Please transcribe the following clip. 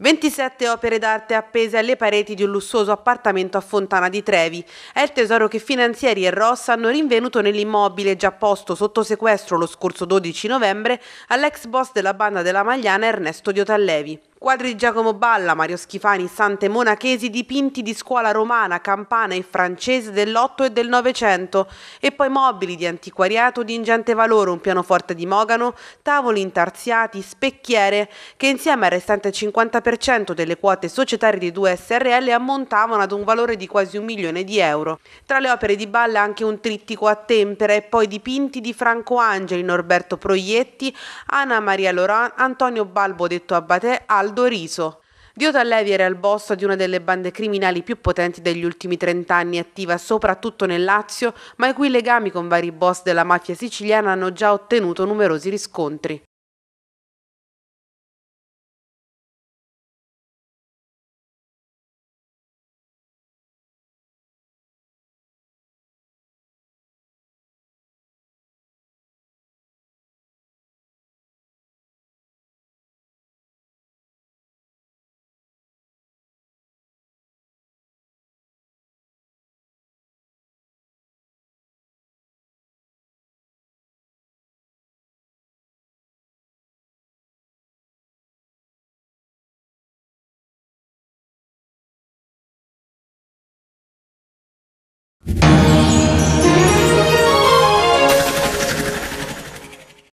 27 opere d'arte appese alle pareti di un lussuoso appartamento a Fontana di Trevi. È il tesoro che finanzieri e Ross hanno rinvenuto nell'immobile già posto sotto sequestro lo scorso 12 novembre all'ex boss della banda della Magliana Ernesto Diotallevi. Quadri di Giacomo Balla, Mario Schifani, Sante Monachesi dipinti di scuola romana, campana e francese dell'Otto e del Novecento e poi mobili di antiquariato di ingente valore, un pianoforte di Mogano, tavoli intarsiati, specchiere che insieme al restante 50% delle quote societarie di due SRL ammontavano ad un valore di quasi un milione di euro. Tra le opere di Balla anche un trittico a tempera e poi dipinti di Franco Angeli, Norberto Proietti, Anna Maria Laurent, Antonio Balbo detto Abate, Al Aldo Riso. Diota Levi era il boss di una delle bande criminali più potenti degli ultimi trent'anni, attiva soprattutto nel Lazio, ma i cui legami con vari boss della mafia siciliana hanno già ottenuto numerosi riscontri.